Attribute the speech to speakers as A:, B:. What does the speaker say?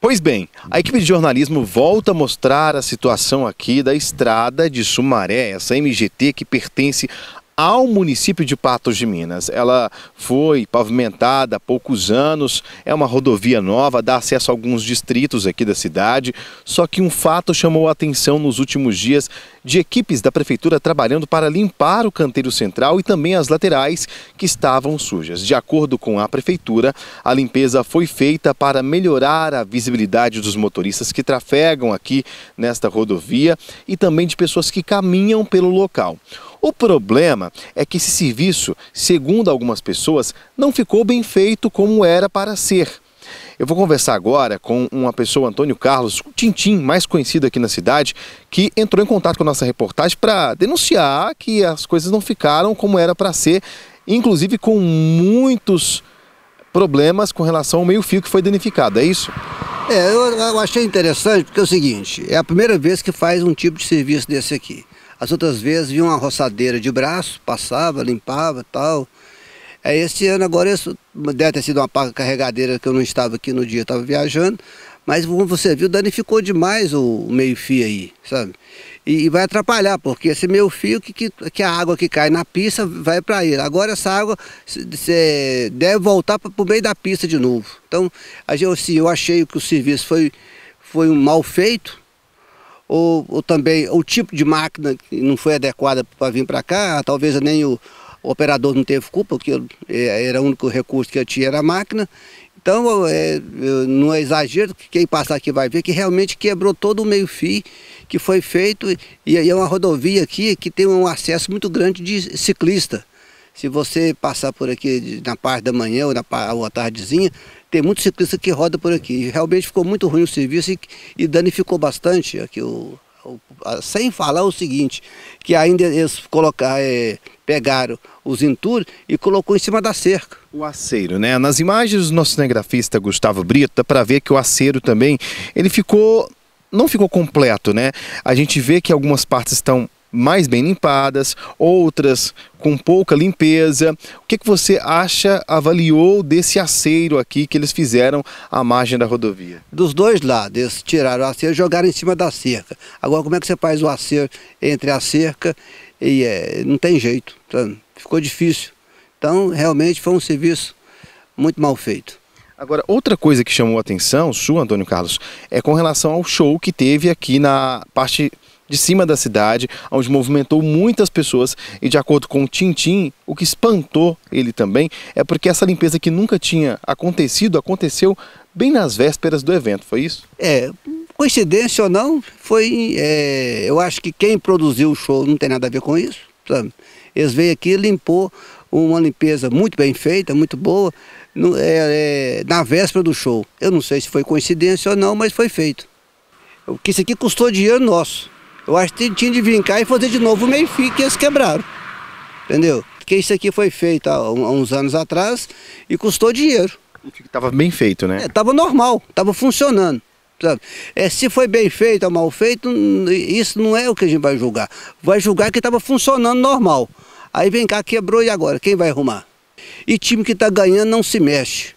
A: Pois bem, a equipe de jornalismo volta a mostrar a situação aqui da estrada de Sumaré, essa MGT que pertence ao município de Patos de Minas. Ela foi pavimentada há poucos anos, é uma rodovia nova, dá acesso a alguns distritos aqui da cidade, só que um fato chamou a atenção nos últimos dias de equipes da prefeitura trabalhando para limpar o canteiro central e também as laterais que estavam sujas. De acordo com a prefeitura, a limpeza foi feita para melhorar a visibilidade dos motoristas que trafegam aqui nesta rodovia e também de pessoas que caminham pelo local. O problema é que esse serviço, segundo algumas pessoas, não ficou bem feito como era para ser. Eu vou conversar agora com uma pessoa, Antônio Carlos, Tintim, mais conhecido aqui na cidade, que entrou em contato com a nossa reportagem para denunciar que as coisas não ficaram como era para ser, inclusive com muitos problemas com relação ao meio-fio que foi danificado, é isso?
B: É, eu, eu achei interessante porque é o seguinte, é a primeira vez que faz um tipo de serviço desse aqui. As outras vezes vinha uma roçadeira de braço, passava, limpava tal. É, esse ano agora isso deve ter sido uma paga carregadeira que eu não estava aqui no dia, estava viajando. Mas como você viu, danificou demais o meio-fio aí, sabe? E, e, vai atrapalhar, porque esse meio-fio, que, que, que, a água que cai na pista vai para ele. Agora essa água se, se deve voltar para o meio da pista de novo. Então, assim, eu achei que o serviço foi, foi um mal feito, ou, ou também o tipo de máquina que não foi adequada para vir para cá, talvez nem o, o, operador não teve culpa, porque é, era o único recurso que eu tinha era a máquina. Então, é, não é exagero, quem passar aqui vai ver que realmente quebrou todo o meio-fio que foi feito. E aí é uma rodovia aqui que tem um acesso muito grande de ciclista. Se você passar por aqui na parte da manhã ou, na, ou à tardezinha, tem muito ciclista que roda por aqui. Realmente ficou muito ruim o serviço e, e danificou bastante aqui o, o, sem falar o seguinte, que ainda eles colocar, é, pegaram os entulhos e colocou em cima
A: da cerca. O aceiro, né? Nas imagens do nosso cinegrafista Gustavo Brito, dá para ver que o aceiro também, ele ficou, não ficou completo, né? A gente vê que algumas partes estão mais bem limpadas, outras com pouca limpeza. O que, que você acha, avaliou desse aceiro aqui que eles fizeram à margem da rodovia? Dos
B: dois lados, eles tiraram o aceiro e jogaram em cima da cerca. Agora, como é que você faz o aceiro entre a cerca e é, não tem jeito, tá? ficou difícil. Então,
A: realmente foi um serviço muito mal feito. Agora, outra coisa que chamou a atenção, sua, Antônio Carlos, é com relação ao show que teve aqui na parte de cima da cidade, onde movimentou muitas pessoas e de acordo com o Tintim, o que espantou ele também é porque essa limpeza que nunca tinha acontecido, aconteceu bem nas vésperas do evento, foi isso? É, coincidência ou não, foi, é, eu acho que quem produziu
B: o show não tem nada a ver com isso, sabe? Eles veio aqui e limpou uma limpeza muito bem feita, muito boa, no, é, é, na véspera do show. Eu não sei se foi coincidência ou não, mas foi feito. Porque isso aqui custou dinheiro nosso. Eu acho que tinha de vir cá e fazer de novo o meio-fio que eles quebraram. Entendeu? Porque isso aqui foi feito há uns anos atrás e custou dinheiro. Estava bem feito, né? Estava é, normal, estava funcionando. Sabe? É, se foi bem feito ou mal feito, isso não é o que a gente vai julgar. Vai julgar que estava funcionando normal. Aí vem cá, quebrou e agora? Quem vai arrumar? E time que está ganhando não se mexe.